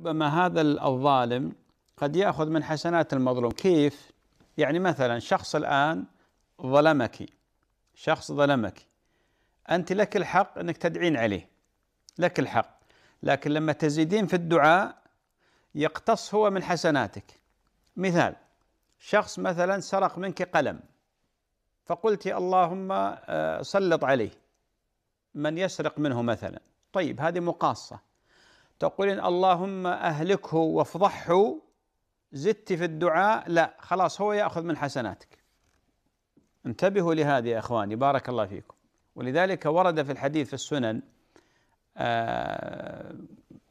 ربما هذا الظالم قد ياخذ من حسنات المظلوم كيف يعني مثلا شخص الان ظلمك شخص ظلمك انت لك الحق انك تدعين عليه لك الحق لكن لما تزيدين في الدعاء يقتص هو من حسناتك مثال شخص مثلا سرق منك قلم فقلت اللهم آه، سلط عليه من يسرق منه مثلا طيب هذه مقاصه تقولين اللهم أهلكه وافضحه زدت في الدعاء لا خلاص هو يأخذ من حسناتك انتبهوا لهذه يا إخواني بارك الله فيكم ولذلك ورد في الحديث في السنن آه،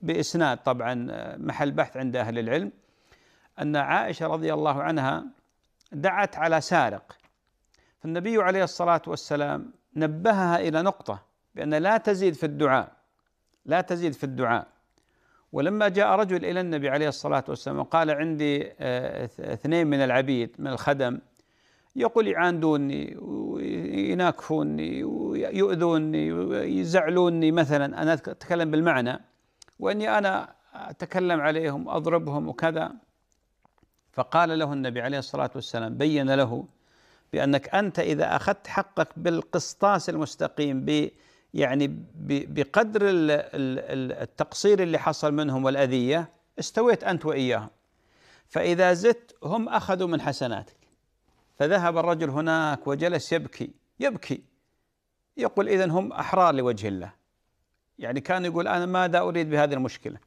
بإسناد طبعا آه، محل بحث عند أهل العلم أن عائشة رضي الله عنها دعت على سارق فالنبي عليه الصلاة والسلام نبهها إلى نقطة بأن لا تزيد في الدعاء لا تزيد في الدعاء ولما جاء رجل إلى النبي عليه الصلاة والسلام وقال عندي آه، اثنين من العبيد من الخدم يقول يعاندوني ويناكفوني ويؤذوني ويزعلوني مثلا أنا أتكلم بالمعنى وإني أنا أتكلم عليهم أضربهم وكذا فقال له النبي عليه الصلاة والسلام بين له بأنك أنت إذا أخذت حقك بالقسطاس المستقيم يعني بقدر التقصير اللي حصل منهم والأذية استويت أنت وإياهم فإذا زدت هم أخذوا من حسناتك فذهب الرجل هناك وجلس يبكي يبكي يقول إذا هم أحرار لوجه الله يعني كان يقول أنا ماذا أريد بهذه المشكلة